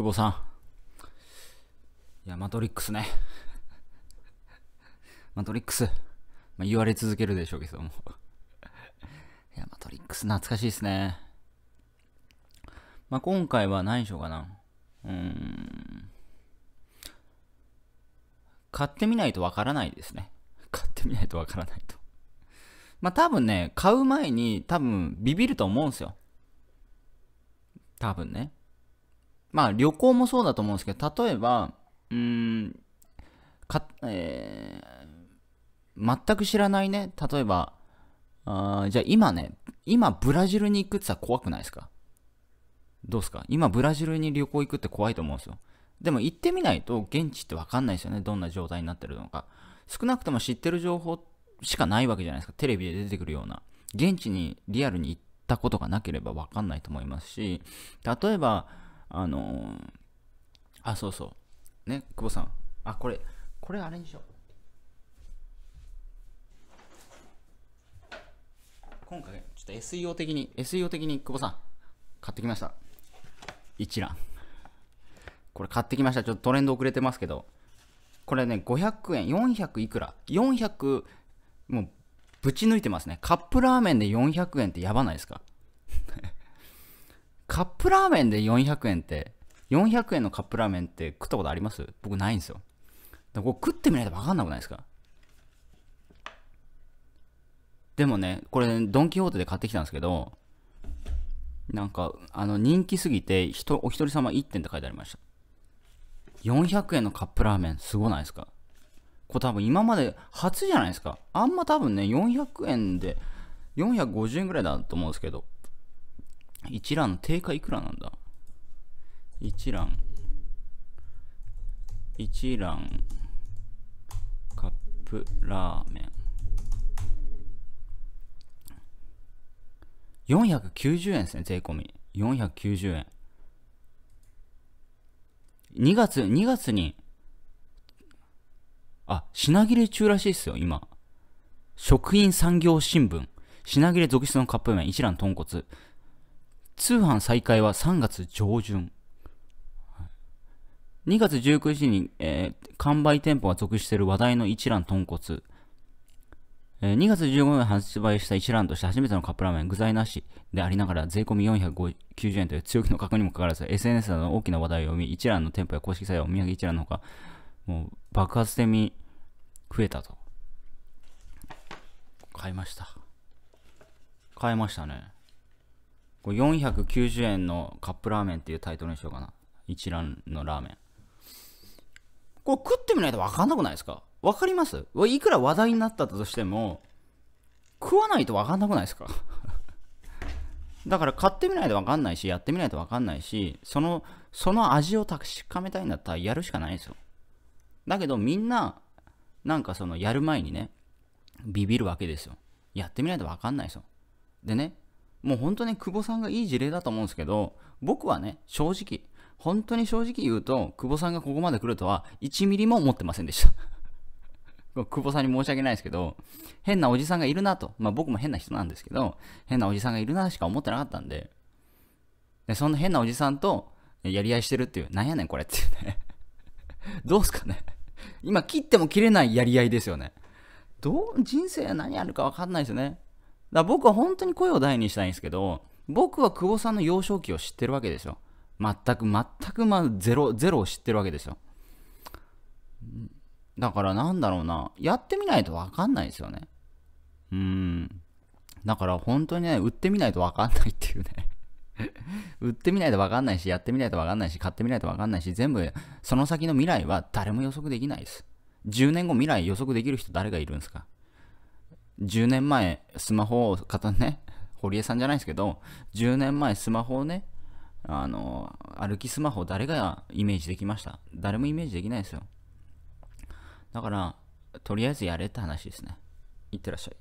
久保さん。いや、マトリックスね。マトリックス。まあ、言われ続けるでしょうけども。いや、マトリックス懐かしいですね。まあ、今回は何しようかな。うーん。買ってみないとわからないですね。買ってみないとわからないと。まあ、多分ね、買う前に多分ビビると思うんですよ。多分ね。まあ旅行もそうだと思うんですけど、例えば、うん、か、えー、全く知らないね、例えば、あじゃあ今ね、今ブラジルに行くってさ怖くないですかどうですか今ブラジルに旅行行くって怖いと思うんですよ。でも行ってみないと現地ってわかんないですよね。どんな状態になってるのか。少なくとも知ってる情報しかないわけじゃないですか。テレビで出てくるような。現地にリアルに行ったことがなければわかんないと思いますし、例えば、あのー、あ、そうそう。ね、久保さん。あ、これ、これあれにしよう。今回、ちょっと SEO 的に、SEO 的に久保さん、買ってきました。一覧。これ買ってきました。ちょっとトレンド遅れてますけど。これね、500円、400いくら ?400、もう、ぶち抜いてますね。カップラーメンで400円ってやばないですかカップラーメンで400円って、400円のカップラーメンって食ったことあります僕ないんですよ。だからこ食ってみないと分かんなくないですかでもね、これ、ドン・キホーテで買ってきたんですけど、なんか、あの、人気すぎて、ひとお一人様1点って書いてありました。400円のカップラーメン、すごないですかこれ多分今まで初じゃないですか。あんま多分ね、400円で、450円ぐらいだと思うんですけど、一覧定価いくらなんだ一覧一覧カップラーメン490円ですね税込み490円2月2月にあ品切れ中らしいっすよ今食品産業新聞品切れ続出のカップ麺一蘭豚骨通販再開は3月上旬。2月19日に、えー、完売店舗が属している話題の一蘭豚骨。えー、2月15日に発売した一蘭として初めてのカップラーメン、具材なしでありながら税込み490円という強気の価格にもかかわらず、SNS などの大きな話題をみ、一蘭の店舗や公式サイト、お土産一蘭のほか、もう爆発的に増えたと。買いました。買いましたね。これ490円のカップラーメンっていうタイトルにしようかな。一蘭のラーメン。これ食ってみないと分かんなくないですか分かりますいくら話題になったとしても、食わないと分かんなくないですか だから買ってみないと分かんないし、やってみないと分かんないし、その、その味を確かめたいんだったらやるしかないですよ。だけどみんな、なんかそのやる前にね、ビビるわけですよ。やってみないと分かんないですよ。でね、もう本当に久保さんがいい事例だと思うんですけど、僕はね、正直、本当に正直言うと、久保さんがここまで来るとは1ミリも思ってませんでした 久保さんに申し訳ないですけど、変なおじさんがいるなと、まあ僕も変な人なんですけど、変なおじさんがいるなしか思ってなかったんで、でそんな変なおじさんとやり合いしてるっていう、なんやねんこれっていうね どうすかね今切っても切れないやり合いですよね。どう、人生何あるかわかんないですよね。だ僕は本当に声を大にしたいんですけど、僕は久保さんの幼少期を知ってるわけですよ。全く、全く、まあ、ゼロ、ゼロを知ってるわけですよ。だからなんだろうな、やってみないとわかんないですよね。うん。だから本当にね、売ってみないとわかんないっていうね 売ってみないとわかんないし、やってみないとわかんないし、買ってみないとわかんないし、全部、その先の未来は誰も予測できないです。10年後未来予測できる人誰がいるんですか10年前、スマホを、たね、堀江さんじゃないですけど、10年前スマホをね、あの、歩きスマホ誰がイメージできました誰もイメージできないですよ。だから、とりあえずやれって話ですね。いってらっしゃい。